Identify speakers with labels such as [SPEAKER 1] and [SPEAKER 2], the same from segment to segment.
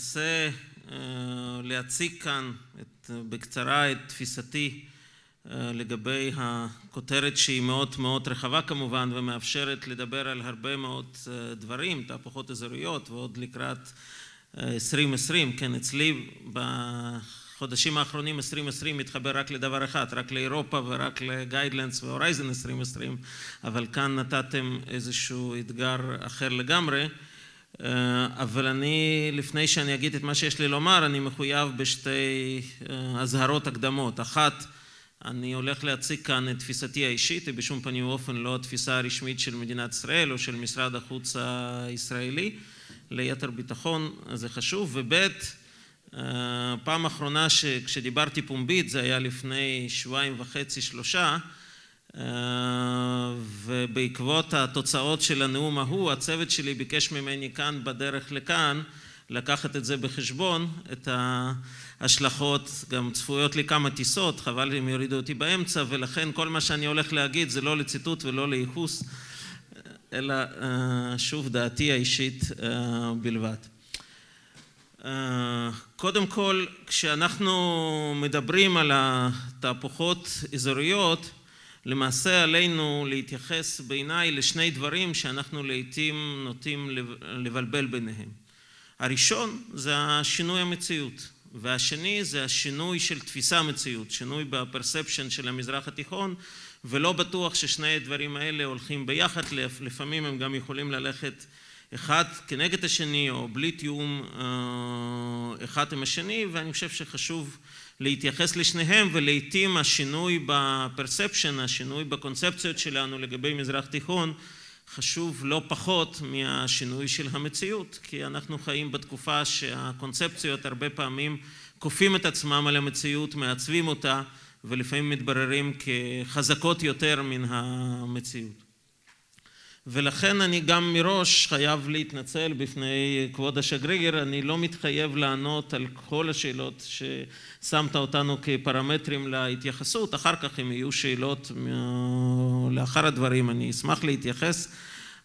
[SPEAKER 1] אנסה אה, להציג כאן את, בקצרה את תפיסתי אה, לגבי הכותרת שהיא מאוד מאוד רחבה כמובן ומאפשרת לדבר על הרבה מאוד אה, דברים, תהפוכות אזוריות ועוד לקראת 2020, כן, אצלי בחודשים האחרונים 2020 מתחבר רק לדבר אחד, רק לאירופה ורק לגיידלנדס והורייזן 2020, אבל כאן נתתם איזשהו אתגר אחר לגמרי. אה, אבל אני, לפני שאני אגיד את מה שיש לי לומר, אני מחויב בשתי אה, אזהרות הקדמות. אחת, אני הולך להציג כאן את תפיסתי האישית, היא בשום פנים ואופן לא התפיסה הרשמית של מדינת ישראל או של משרד החוץ הישראלי, ליתר ביטחון זה חשוב, וב' אה, פעם אחרונה שכשדיברתי פומבית, זה היה לפני שבועיים וחצי, שלושה, אה, ובעקבות התוצאות של הנאום ההוא הצוות שלי ביקש ממני כאן בדרך לכאן לקחת את זה בחשבון, את ההשלכות, גם צפויות לי כמה טיסות, חבל אם יורידו אותי באמצע, ולכן כל מה שאני הולך להגיד זה לא לציטוט ולא לייחוס, אלא אה, שוב דעתי האישית אה, בלבד. קודם כל, כשאנחנו מדברים על התהפוכות אזוריות, למעשה עלינו להתייחס בעיניי לשני דברים שאנחנו לעיתים נוטים לבלבל ביניהם. הראשון זה השינוי המציאות, והשני זה השינוי של תפיסה המציאות, שינוי בפרספשן של המזרח התיכון, ולא בטוח ששני הדברים האלה הולכים ביחד, לפעמים הם גם יכולים ללכת אחד כנגד השני או בלי תיאום אה, אחד עם השני, ואני חושב שחשוב להתייחס לשניהם ולעיתים השינוי בפרספשן, השינוי בקונספציות שלנו לגבי מזרח תיכון חשוב לא פחות מהשינוי של המציאות כי אנחנו חיים בתקופה שהקונספציות הרבה פעמים כופים את עצמם על המציאות, מעצבים אותה ולפעמים מתבררים כחזקות יותר מן המציאות. ולכן אני גם מראש חייב להתנצל בפני כבוד השגריר, אני לא מתחייב לענות על כל השאלות ששמת אותנו כפרמטרים להתייחסות, אחר כך אם יהיו שאלות לאחר הדברים אני אשמח להתייחס,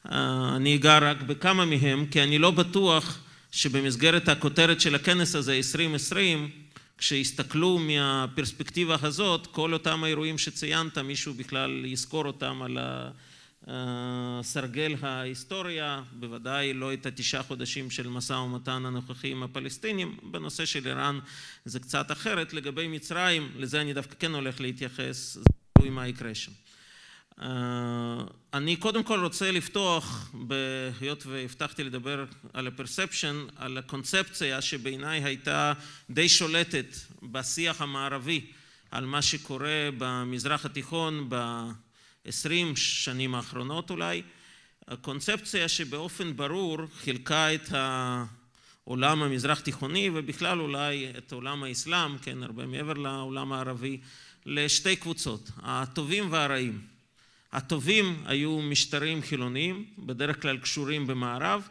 [SPEAKER 1] אני אגע רק בכמה מהם, כי אני לא בטוח שבמסגרת הכותרת של הכנס הזה 2020 כשיסתכלו מהפרספקטיבה הזאת כל אותם האירועים שציינת מישהו בכלל יזכור אותם על ה... סרגל ההיסטוריה, בוודאי לא את התשעה חודשים של משא ומתן הנוכחי עם הפלסטינים, בנושא של איראן זה קצת אחרת, לגבי מצרים, לזה אני דווקא כן הולך להתייחס, תלוי מה יקרה שם. אה, אני קודם כל רוצה לפתוח, היות והבטחתי לדבר על הפרספשן, על הקונספציה שבעיניי הייתה די שולטת בשיח המערבי על מה שקורה במזרח התיכון, ב... עשרים שנים האחרונות אולי, הקונספציה שבאופן ברור חילקה את העולם המזרח תיכוני ובכלל אולי את עולם האסלאם, כן, הרבה מעבר לעולם הערבי, לשתי קבוצות, הטובים והרעים. הטובים היו משטרים חילוניים, בדרך כלל קשורים במערב,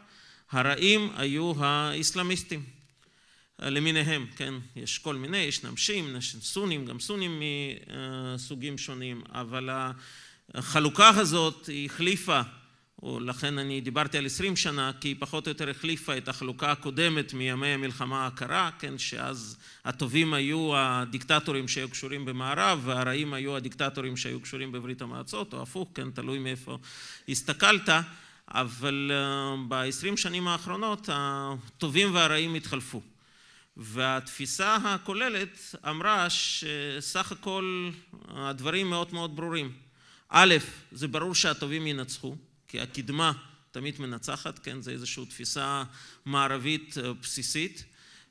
[SPEAKER 1] הרעים היו האסלאמיסטים למיניהם, כן, יש כל מיני, יש נמשים, שיעים, סונים, גם סונים מסוגים שונים, אבל ה... החלוקה הזאת היא החליפה, או לכן אני דיברתי על 20 שנה, כי היא פחות או יותר החליפה את החלוקה הקודמת מימי המלחמה הקרה, כן, שאז הטובים היו הדיקטטורים שהיו קשורים במערב, והרעים היו הדיקטטורים שהיו קשורים בברית המועצות, או הפוך, כן, תלוי מאיפה הסתכלת. אבל אה, ב-20 שנים האחרונות הטובים והרעים התחלפו. והתפיסה הכוללת אמרה שסך הכל הדברים מאוד מאוד ברורים. א', זה ברור שהטובים ינצחו, כי הקדמה תמיד מנצחת, כן, זה איזושהי תפיסה מערבית אה, בסיסית,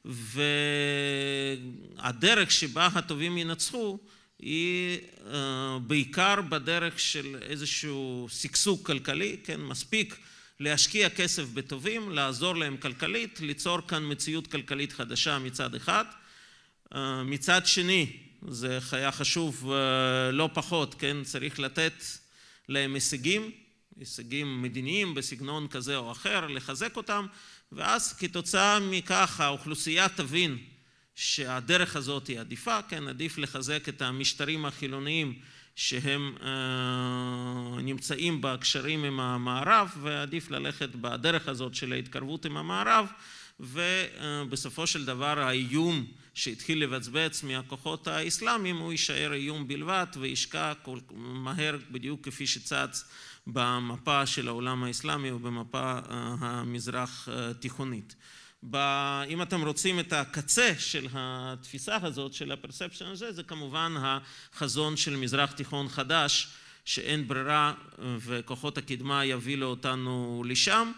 [SPEAKER 1] והדרך שבה הטובים ינצחו היא אה, בעיקר בדרך של איזשהו שגשוג כלכלי, כן, מספיק להשקיע כסף בטובים, לעזור להם כלכלית, ליצור כאן מציאות כלכלית חדשה מצד אחד. אה, מצד שני, זה היה חשוב אה, לא פחות, כן? צריך לתת להם הישגים, הישגים מדיניים בסגנון כזה או אחר, לחזק אותם, ואז כתוצאה מכך האוכלוסייה תבין שהדרך הזאת היא עדיפה, כן? עדיף לחזק את המשטרים החילוניים שהם אה, נמצאים בקשרים עם המערב, ועדיף ללכת בדרך הזאת של ההתקרבות עם המערב. ובסופו של דבר האיום שהתחיל לבצבץ מהכוחות האסלאמיים הוא יישאר איום בלבד וישקע כל מהר בדיוק כפי שצץ במפה של העולם האסלאמי ובמפה אה, המזרח אה, תיכונית. ب... אם אתם רוצים את הקצה של התפיסה הזאת, של הפרספשן הזה, זה כמובן החזון של מזרח תיכון חדש שאין ברירה אה, וכוחות הקדמה יביא אותנו לשם.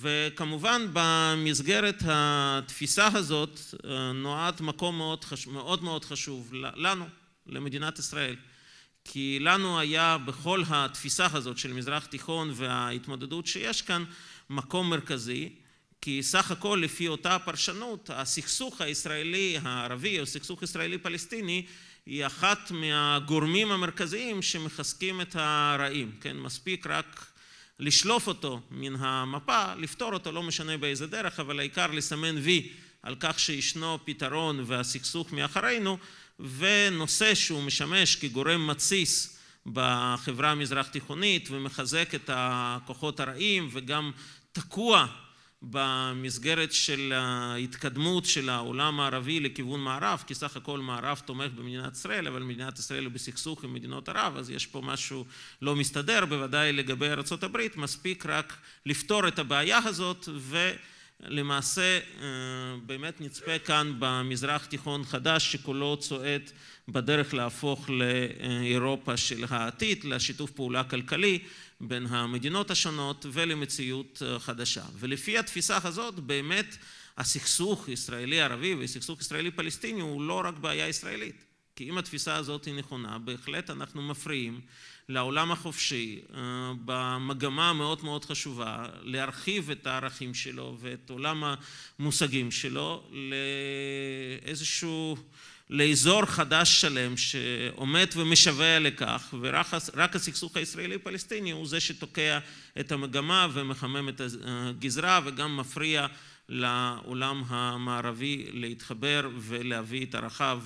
[SPEAKER 1] וכמובן במסגרת התפיסה הזאת אה, נועד מקום מאוד, חש... מאוד מאוד חשוב לנו, למדינת ישראל. כי לנו היה בכל התפיסה הזאת של מזרח תיכון וההתמודדות שיש כאן מקום מרכזי, כי סך הכל לפי אותה פרשנות הסכסוך הישראלי הערבי או סכסוך ישראלי פלסטיני היא אחת מהגורמים המרכזיים שמחזקים את הרעים, כן? מספיק רק לשלוף אותו מן המפה, לפתור אותו, לא משנה באיזה דרך, אבל העיקר לסמן וי על כך שישנו פתרון והסכסוך מאחרינו, ונושא שהוא משמש כגורם מתסיס בחברה המזרח תיכונית ומחזק את הכוחות הרעים וגם תקוע במסגרת של ההתקדמות של העולם הערבי לכיוון מערב, כי סך הכל מערב תומך במדינת ישראל, אבל מדינת ישראל היא בסכסוך עם מדינות ערב, אז יש פה משהו לא מסתדר, בוודאי לגבי ארה"ב, מספיק רק לפתור את הבעיה הזאת, ולמעשה אה, באמת נצפה כאן במזרח תיכון חדש שכולו צועד בדרך להפוך לאירופה של העתיד, לשיתוף פעולה כלכלי. בין המדינות השונות ולמציאות אה, חדשה. ולפי התפיסה הזאת באמת הסכסוך ישראלי-ערבי והסכסוך ישראלי-פלסטיני הוא לא רק בעיה ישראלית. כי אם התפיסה הזאת היא נכונה, בהחלט אנחנו מפריעים לעולם החופשי אה, במגמה המאוד מאוד חשובה להרחיב את הערכים שלו ואת עולם המושגים שלו לאיזשהו... לאזור חדש שלם שעומד ומשווע לכך, ורק הסכסוך הישראלי-פלסטיני הוא זה שתוקע את המגמה ומחמם את הגזרה וגם מפריע לעולם המערבי להתחבר ולהביא את ערכיו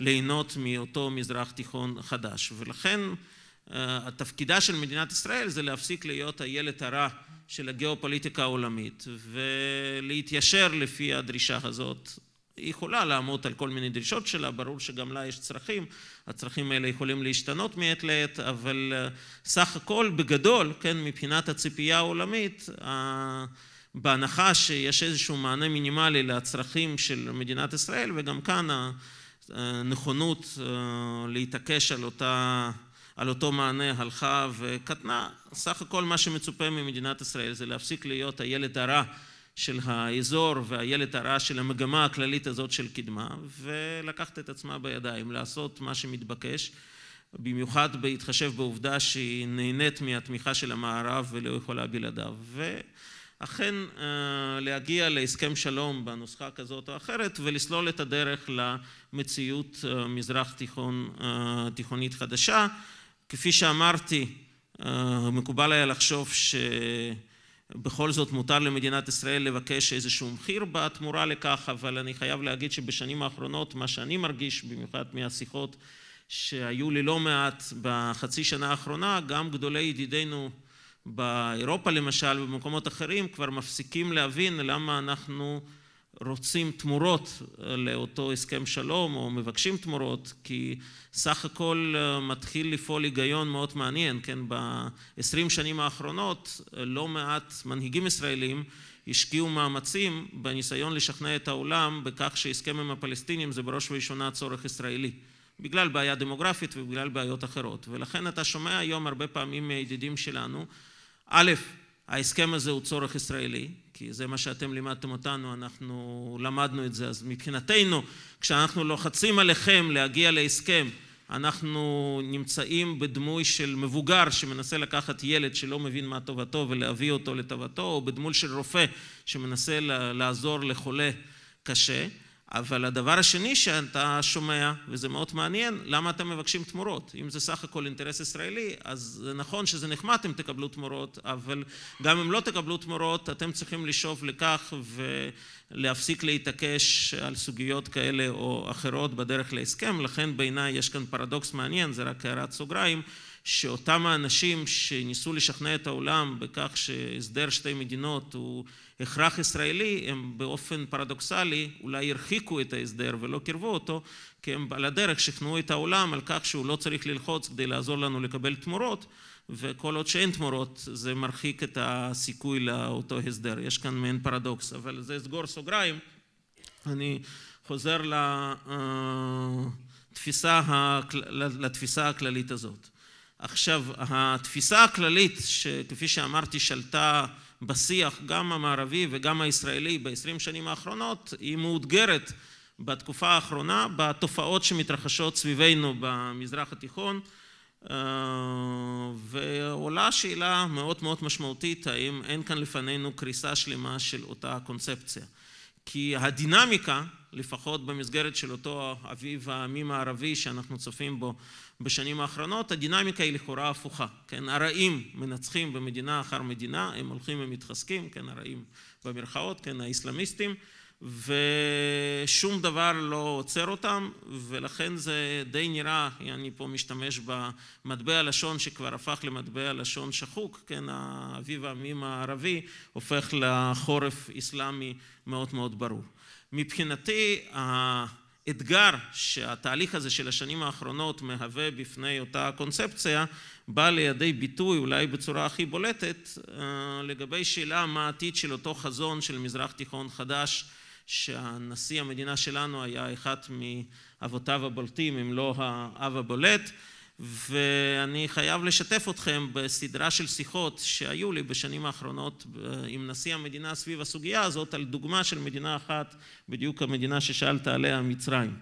[SPEAKER 1] וליהנות מאותו מזרח תיכון חדש. ולכן אה, התפקידה של מדינת ישראל זה להפסיק להיות הילד הרע של הגיאופוליטיקה העולמית ולהתיישר לפי הדרישה הזאת היא יכולה לעמוד על כל מיני דרישות שלה, ברור שגם לה יש צרכים, הצרכים האלה יכולים להשתנות מעת לעת, אבל אה, סך הכל בגדול, כן, מבחינת הציפייה העולמית, בהנחה שיש איזשהו מענה מינימלי לצרכים של מדינת ישראל, וגם כאן הנכונות אה, אה, להתעקש על, אותה, על אותו מענה הלכה וקטנה, סך הכל מה שמצופה ממדינת ישראל זה להפסיק להיות הילד הרע של האזור והילד הרע של המגמה הכללית הזאת של קדמה, ולקחת את עצמה בידיים, לעשות מה שמתבקש, במיוחד בהתחשב בעובדה שהיא נהנית מהתמיכה של המערב ולא יכולה בלעדיו. אכן אה, להגיע להסכם שלום בנוסחה כזאת או אחרת ולסלול את הדרך למציאות אה, מזרח תיכון, אה, תיכונית חדשה. כפי שאמרתי, מקובל היה לחשוב ש... בכל זאת מותר למדינת ישראל לבקש איזשהו מחיר בתמורה לכך, אבל אני חייב להגיד שבשנים האחרונות, מה שאני מרגיש, במיוחד מהשיחות שהיו לי לא מעט בחצי שנה האחרונה, גם גדולי ידידינו באירופה למשל, ובמקומות אחרים, כבר מפסיקים להבין למה אנחנו רוצים תמורות אה, לאותו הסכם שלום או מבקשים תמורות כי סך הכל אה, מתחיל לפעול היגיון מאוד מעניין, כן, ב-20 שנים האחרונות אה, לא מעט מנהיגים ישראלים השקיעו מאמצים בניסיון לשכנע את העולם בכך שהסכם עם הפלסטינים זה בראש ובראשונה צורך ישראלי בגלל בעיה דמוגרפית ובגלל בעיות אחרות ולכן אתה שומע היום הרבה פעמים מהידידים שלנו א', ההסכם הזה הוא צורך ישראלי כי זה מה שאתם לימדתם אותנו, אנחנו למדנו את זה. אז מבחינתנו, כשאנחנו לוחצים עליכם להגיע להסכם, אנחנו נמצאים בדמוי של מבוגר שמנסה לקחת ילד שלא מבין מה טובתו ולהביא אותו לטובתו, או בדמוי של רופא שמנסה לעזור לחולה קשה. אבל הדבר השני שאתה שומע, וזה מאוד מעניין, למה אתם מבקשים תמורות? אם זה סך הכל אינטרס ישראלי, אז זה נכון שזה נחמד אם תקבלו תמורות, אבל גם אם לא תקבלו תמורות, אתם צריכים לשאוף לכך ולהפסיק להתעקש על סוגיות כאלה או אחרות בדרך להסכם. לכן בעיניי יש כאן פרדוקס מעניין, זה רק הערת סוגריים. שאותם האנשים שניסו לשכנע את העולם בכך שהסדר שתי מדינות הוא הכרח ישראלי, הם באופן פרדוקסלי אולי הרחיקו את ההסדר ולא קירבו אותו, כי הם על הדרך שכנעו את העולם על כך שהוא לא צריך ללחוץ כדי לעזור לנו לקבל תמורות, וכל עוד שאין תמורות זה מרחיק את הסיכוי לאותו הסדר. יש כאן מעין פרדוקס, אבל זה סגור סוגריים. אני חוזר לתפיסה, אה, לתפיסה הכללית הזאת. עכשיו, התפיסה הכללית, שכפי שאמרתי, שלטה בשיח גם המערבי וגם הישראלי ב-20 שנים האחרונות, היא מאותגרת בתקופה האחרונה בתופעות שמתרחשות סביבנו במזרח התיכון, אה, ועולה שאלה מאוד מאוד משמעותית, האם אין כאן לפנינו קריסה שלמה של אותה קונספציה. כי הדינמיקה, לפחות במסגרת של אותו אביב העמים הערבי שאנחנו צופים בו בשנים האחרונות, הדינמיקה היא לכאורה הפוכה, כן? הרעים מנצחים במדינה אחר מדינה, הם הולכים ומתחזקים, כן? הרעים במרכאות, כן? האסלאמיסטים, ושום דבר לא עוצר אותם, ולכן זה די נראה, אני פה משתמש במטבע לשון שכבר הפך למטבע לשון שחוק, כן, אביב העמים הערבי הופך לחורף אסלאמי מאוד מאוד ברור. מבחינתי, האתגר שהתהליך הזה של השנים האחרונות מהווה בפני אותה קונספציה, בא לידי ביטוי אולי בצורה הכי בולטת אה, לגבי שאלה מה העתיד של אותו חזון של מזרח תיכון חדש שנשיא המדינה שלנו היה אחד מאבותיו הבולטים, אם לא האב הבולט, ואני חייב לשתף אתכם בסדרה של שיחות שהיו לי בשנים האחרונות אה, עם נשיא המדינה סביב הסוגיה הזאת, על דוגמה של מדינה אחת, בדיוק המדינה ששאלת עליה, מצרים.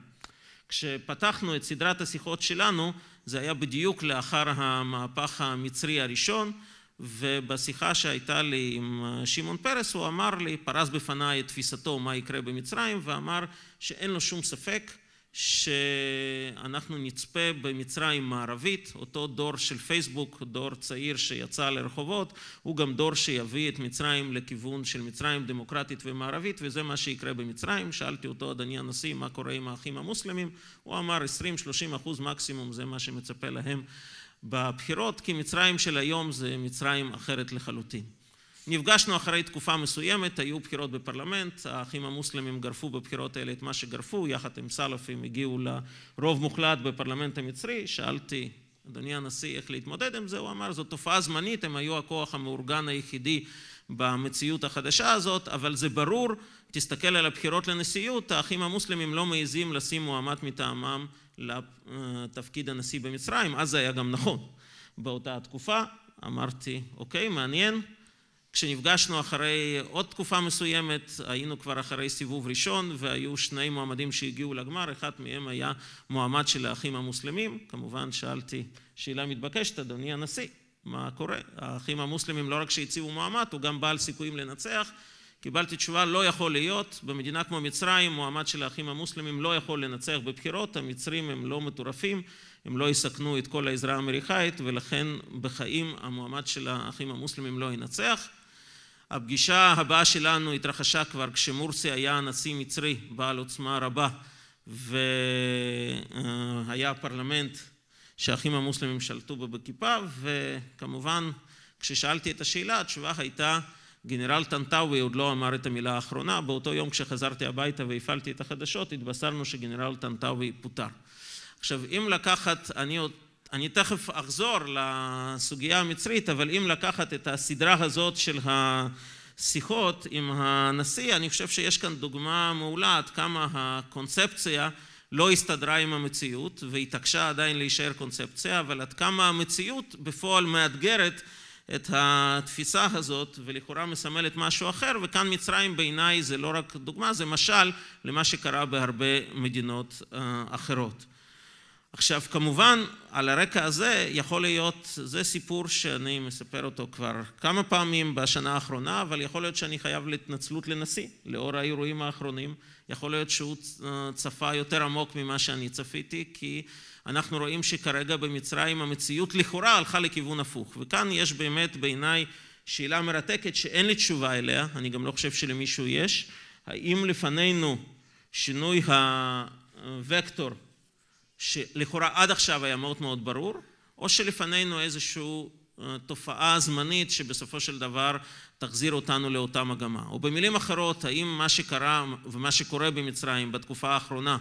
[SPEAKER 1] כשפתחנו את סדרת השיחות שלנו, זה היה בדיוק לאחר המהפך המצרי הראשון, ובשיחה שהייתה לי עם אה, שמעון פרס הוא אמר לי, פרס בפניי את תפיסתו מה יקרה במצרים ואמר שאין לו שום ספק שאנחנו נצפה במצרים מערבית, אותו דור של פייסבוק, דור צעיר שיצא לרחובות, הוא גם דור שיביא את מצרים לכיוון של מצרים דמוקרטית ומערבית, וזה מה שיקרה במצרים. שאלתי אותו, אדוני הנשיא, מה קורה עם האחים המוסלמים? הוא אמר 20-30 אחוז מקסימום, זה מה שמצפה להם בבחירות, כי מצרים של היום זה מצרים אחרת לחלוטין. נפגשנו אחרי תקופה מסוימת, היו בחירות בפרלמנט, האחים המוסלמים גרפו בבחירות האלה את מה שגרפו, יחד עם סלפים הגיעו לרוב מוחלט בפרלמנט המצרי, שאלתי, אדוני הנשיא, איך להתמודד עם זה? הוא אמר, זו תופעה זמנית, הם היו הכוח המאורגן היחידי במציאות החדשה הזאת, אבל זה ברור, תסתכל על הבחירות לנשיאות, האחים המוסלמים לא מעזים לשים מועמד מטעמם לתפקיד הנשיא במצרים, אז זה היה גם נכון. באותה התקופה אמרתי, אוקיי, מעניין. כשנפגשנו אחרי עוד תקופה מסוימת, היינו כבר אחרי סיבוב ראשון, והיו שני מועמדים שהגיעו לגמר, אחד מהם היה מועמד של האחים המוסלמים. כמובן שאלתי שאלה מתבקשת, אדוני הנשיא, מה קורה. האחים המוסלמים לא רק שהציבו מועמד, הוא גם בעל סיכויים לנצח. קיבלתי תשובה, לא יכול להיות, במדינה כמו מצרים, מועמד של האחים המוסלמים לא יכול לנצח בבחירות, המצרים הם לא מטורפים, הם לא יסכנו את כל העזרה האמריקאית, ולכן בחיים המועמד של האחים המוסלמים לא ינצח. הפגישה הבאה שלנו התרחשה כבר כשמורסי היה נשיא מצרי בעל עוצמה רבה והיה פרלמנט שהאחים המוסלמים שלטו בו בכיפה, וכמובן, כששאלתי את השאלה, התשובה הייתה, גנרל טנטאווי עוד לא אמר את המילה האחרונה, באותו יום כשחזרתי הביתה והפעלתי את החדשות, התבשרנו שגנרל טנטאווי פוטר. עכשיו, אם לקחת, אני עוד... אני תכף אחזור לסוגיה המצרית, אבל אם לקחת את הסדרה הזאת של השיחות עם הנשיא, אני חושב שיש כאן דוגמה מעולה עד כמה הקונספציה לא הסתדרה עם המציאות והתעקשה עדיין להישאר קונספציה, אבל עד כמה המציאות בפועל מאתגרת את התפיסה הזאת ולכאורה מסמלת משהו אחר, וכאן מצרים בעיניי זה לא רק דוגמה, זה משל למה שקרה בהרבה מדינות אה, אחרות. עכשיו, כמובן, על הרקע הזה יכול להיות, זה סיפור שאני מספר אותו כבר כמה פעמים בשנה האחרונה, אבל יכול להיות שאני חייב להתנצלות לנשיא, לאור האירועים האחרונים. יכול להיות שהוא צפה יותר עמוק ממה שאני צפיתי, כי אנחנו רואים שכרגע במצרים המציאות לכאורה הלכה לכיוון הפוך. וכאן יש באמת בעיניי שאלה מרתקת שאין לי תשובה אליה, אני גם לא חושב שלמישהו יש. האם לפנינו שינוי הוקטור שלכאורה עד עכשיו היה מאוד מאוד ברור, או שלפנינו איזושהי אה, תופעה זמנית שבסופו של דבר תחזיר אותנו לאותה מגמה. או במילים אחרות, האם מה שקרה ומה שקורה במצרים בתקופה האחרונה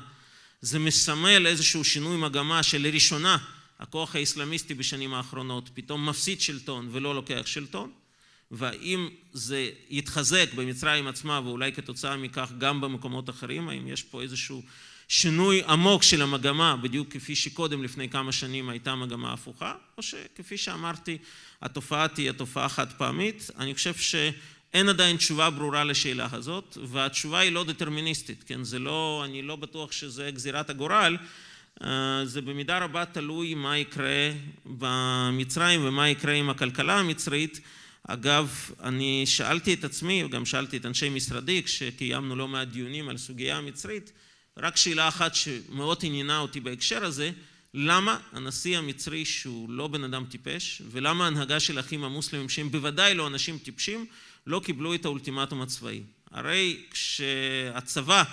[SPEAKER 1] זה מסמל איזשהו שינוי מגמה שלראשונה הכוח האסלאמיסטי בשנים האחרונות פתאום מפסיד שלטון ולא לוקח שלטון, והאם זה יתחזק במצרים עצמה ואולי כתוצאה מכך גם במקומות אחרים, האם יש פה איזשהו שינוי עמוק של המגמה, בדיוק כפי שקודם, לפני כמה שנים, הייתה מגמה הפוכה, או שכפי שאמרתי, התופעה תהיה תופעה חד פעמית. אני חושב שאין עדיין תשובה ברורה לשאלה הזאת, והתשובה היא לא דטרמיניסטית, כן? זה לא, אני לא בטוח שזה גזירת הגורל, אה, זה במידה רבה תלוי מה יקרה במצרים ומה יקרה עם הכלכלה המצרית. אגב, אני שאלתי את עצמי, וגם שאלתי את אנשי משרדי, כשקיימנו לא מעט דיונים על סוגיה המצרית, רק שאלה אחת שמאוד עניינה אותי בהקשר הזה, למה הנשיא המצרי שהוא לא בן אדם טיפש, ולמה ההנהגה של האחים המוסלמים, שהם בוודאי לא אנשים טיפשים, לא קיבלו את האולטימטום הצבאי. הרי כשהצבא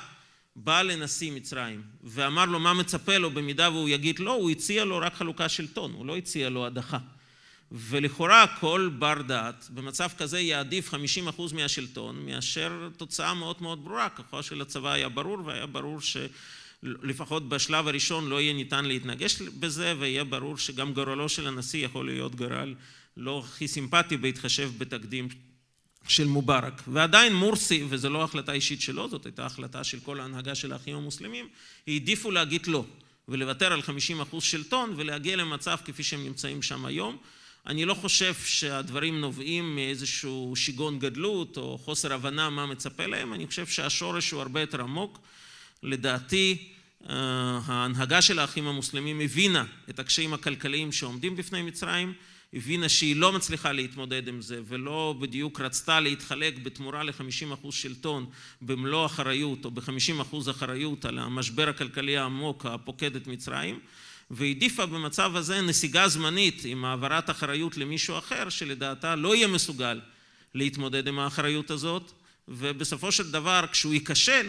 [SPEAKER 1] בא לנשיא מצרים ואמר לו מה מצפה לו במידה והוא יגיד לא, הוא הציע לו רק חלוקה של טון, הוא לא הציע לו הדחה. ולכאורה כל בר-דעת במצב כזה יעדיף 50% מהשלטון מאשר תוצאה מאוד מאוד ברורה, כוחו של הצבא היה ברור והיה ברור שלפחות בשלב הראשון לא יהיה ניתן להתנגש בזה ויהיה ברור שגם גורלו של הנשיא יכול להיות גורל לא הכי סימפטי בהתחשב בתקדים של מובארק. ועדיין מורסי, וזו לא החלטה אישית שלו, זאת הייתה החלטה של כל ההנהגה של האחים המוסלמים, העדיפו להגיד לא ולוותר על 50% שלטון ולהגיע למצב כפי שהם נמצאים שם היום אני לא חושב שהדברים נובעים מאיזשהו שיגעון גדלות או חוסר הבנה מה מצפה להם, אני חושב שהשורש הוא הרבה יותר עמוק. לדעתי, אה, ההנהגה של האחים המוסלמים הבינה את הקשיים הכלכליים שעומדים בפני מצרים, הבינה שהיא לא מצליחה להתמודד עם זה ולא בדיוק רצתה להתחלק בתמורה ל-50% שלטון במלוא אחריות או ב-50% אחריות על המשבר הכלכלי העמוק הפוקד את מצרים. והעדיפה במצב הזה נסיגה זמנית עם העברת אחריות למישהו אחר שלדעתה לא יהיה מסוגל להתמודד עם האחריות הזאת ובסופו של דבר כשהוא ייכשל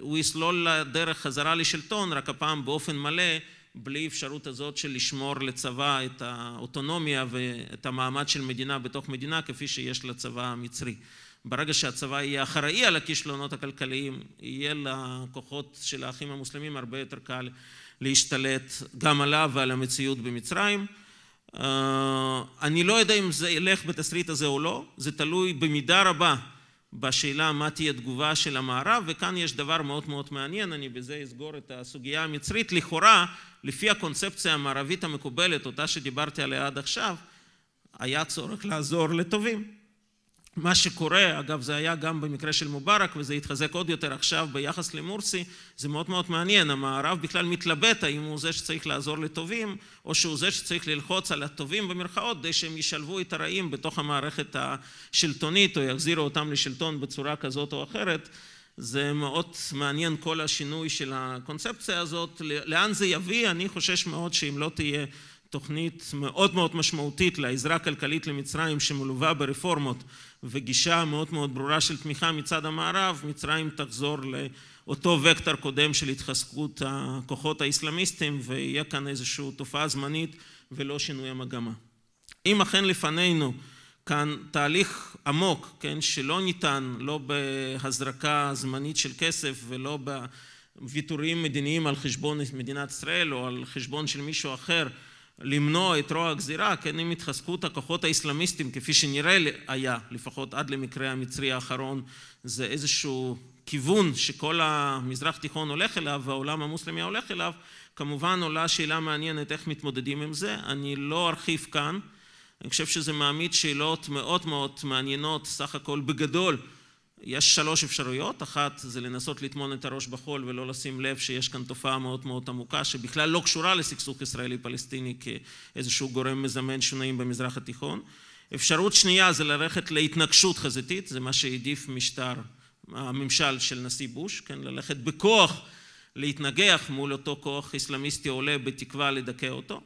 [SPEAKER 1] הוא יסלול לדרך חזרה לשלטון רק הפעם באופן מלא בלי אפשרות הזאת של לשמור לצבא את האוטונומיה ואת המעמד של מדינה בתוך מדינה כפי שיש לצבא המצרי. ברגע שהצבא יהיה אחראי על הכישלונות הכלכליים, יהיה לכוחות של האחים המוסלמים הרבה יותר קל להשתלט גם עליו ועל המציאות במצרים. אה, אני לא יודע אם זה ילך בתסריט הזה או לא, זה תלוי במידה רבה בשאלה מה תהיה תגובה של המערב, וכאן יש דבר מאוד מאוד מעניין, אני בזה אסגור את הסוגיה המצרית. לכאורה, לפי הקונספציה המערבית המקובלת, אותה שדיברתי עליה עד עכשיו, היה צורך לעזור לטובים. מה שקורה, אגב זה היה גם במקרה של מובארק וזה התחזק עוד יותר עכשיו ביחס למורסי, זה מאוד מאוד מעניין, המערב בכלל מתלבט האם הוא זה שצריך לעזור לטובים או שהוא זה שצריך ללחוץ על הטובים במרכאות כדי שהם ישלבו את הרעים בתוך המערכת השלטונית או יחזירו אותם לשלטון בצורה כזאת או אחרת, זה מאוד מעניין כל השינוי של הקונספציה הזאת, לאן זה יביא, אני חושש מאוד שאם לא תהיה תוכנית מאוד מאוד משמעותית לעזרה כלכלית למצרים שמלווה ברפורמות וגישה מאוד מאוד ברורה של תמיכה מצד המערב, מצרים תחזור לאותו וקטור קודם של התחזקות הכוחות האסלאמיסטיים ויהיה כאן איזושהי תופעה זמנית ולא שינוי המגמה. אם אכן לפנינו כאן תהליך עמוק, כן, שלא ניתן לא בהזרקה זמנית של כסף ולא בוויתורים מדיניים על חשבון מדינת ישראל או על חשבון של מישהו אחר, למנוע את רוע הגזירה, כן, עם התחזקות הכוחות האסלאמיסטיים, כפי שנראה היה, לפחות עד למקרה המצרי האחרון, זה איזשהו כיוון שכל המזרח התיכון הולך אליו והעולם המוסלמי הולך אליו, כמובן עולה שאלה מעניינת איך מתמודדים עם זה, אני לא ארחיב כאן, אני חושב שזה מעמיד שאלות מאוד מאוד מעניינות, סך הכל בגדול, יש שלוש אפשרויות, אחת זה לנסות לטמון את הראש בחול ולא לשים לב שיש כאן תופעה מאוד מאוד עמוקה שבכלל לא קשורה לסכסוך ישראלי-פלסטיני כאיזשהו גורם מזמן שינויים במזרח התיכון. אפשרות שנייה זה ללכת להתנגשות חזיתית, זה מה שהעדיף משטר הממשל של נשיא בוש, כן, ללכת בכוח להתנגח מול אותו כוח אסלאמיסטי עולה בתקווה לדכא אותו.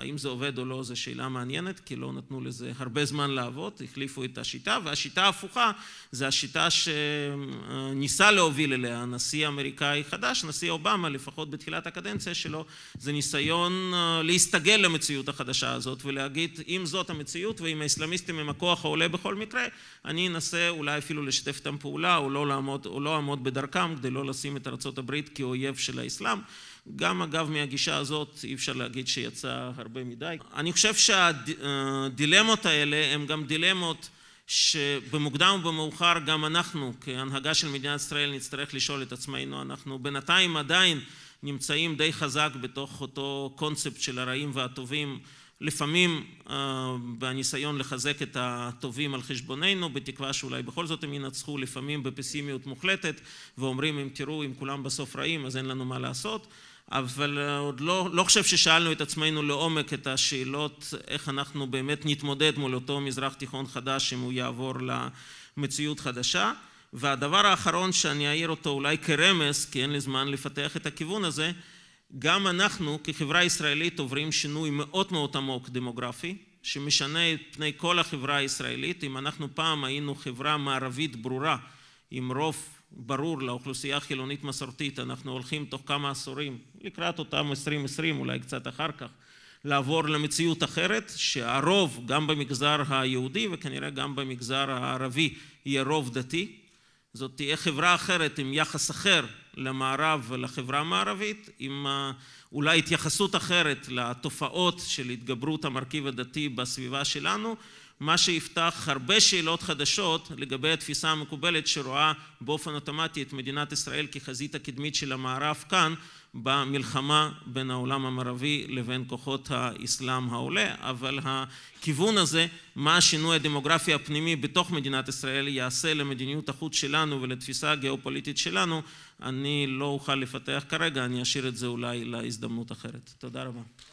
[SPEAKER 1] האם זה עובד או לא זו שאלה מעניינת, כי לא נתנו לזה הרבה זמן לעבוד, החליפו את השיטה, והשיטה ההפוכה זו השיטה שניסה להוביל אליה הנשיא האמריקאי החדש, נשיא אובמה, לפחות בתחילת הקדנציה שלו, זה ניסיון אה, להסתגל למציאות החדשה הזאת ולהגיד, אם זאת המציאות ואם האסלאמיסטים הם הכוח העולה בכל מקרה, אני אנסה אולי אפילו לשתף איתם פעולה או לא, לעמוד, או לא לעמוד בדרכם כדי לא לשים את ארצות הברית כאויב של האסלאם. גם אגב מהגישה הזאת אי אפשר להגיד שיצא הרבה הרבה מדי. אני חושב שהדילמות האלה הן גם דילמות שבמוקדם או במאוחר גם אנחנו כהנהגה של מדינת ישראל נצטרך לשאול את עצמנו, אנחנו בינתיים עדיין נמצאים די חזק בתוך אותו קונספט של הרעים והטובים לפעמים בניסיון אה, לחזק את הטובים על חשבוננו, בתקווה שאולי בכל זאת הם ינצחו, לפעמים בפסימיות מוחלטת, ואומרים אם תראו, אם כולם בסוף רעים אז אין לנו מה לעשות. אבל אה, עוד לא, לא חושב ששאלנו את עצמנו לעומק את השאלות איך אנחנו באמת נתמודד מול אותו מזרח תיכון חדש אם הוא יעבור למציאות חדשה. והדבר האחרון שאני אעיר אותו אולי כרמז, כי אין לי זמן לפתח את הכיוון הזה, גם אנחנו כחברה ישראלית עוברים שינוי מאוד מאוד עמוק דמוגרפי, שמשנה את פני כל החברה הישראלית. אם אנחנו פעם היינו חברה מערבית ברורה עם רוב ברור לאוכלוסייה החילונית מסורתית, אנחנו הולכים תוך כמה עשורים, לקראת אותם 2020, אולי קצת אחר כך, לעבור למציאות אחרת, שהרוב, גם במגזר היהודי וכנראה גם במגזר הערבי, יהיה רוב דתי. זאת תהיה חברה אחרת עם יחס אחר למערב ולחברה המערבית, עם אולי התייחסות אחרת לתופעות של התגברות המרכיב הדתי בסביבה שלנו, מה שיפתח הרבה שאלות חדשות לגבי התפיסה המקובלת שרואה באופן אוטומטי את מדינת ישראל כחזית הקדמית של המערב כאן במלחמה בין העולם המערבי לבין כוחות האסלאם העולה, אבל הכיוון הזה, מה השינוי הדמוגרפי הפנימי בתוך מדינת ישראל יעשה למדיניות החוץ שלנו ולתפיסה הגיאופוליטית שלנו, אני לא אוכל לפתח כרגע, אני אשאיר את זה אולי להזדמנות אחרת. תודה רבה.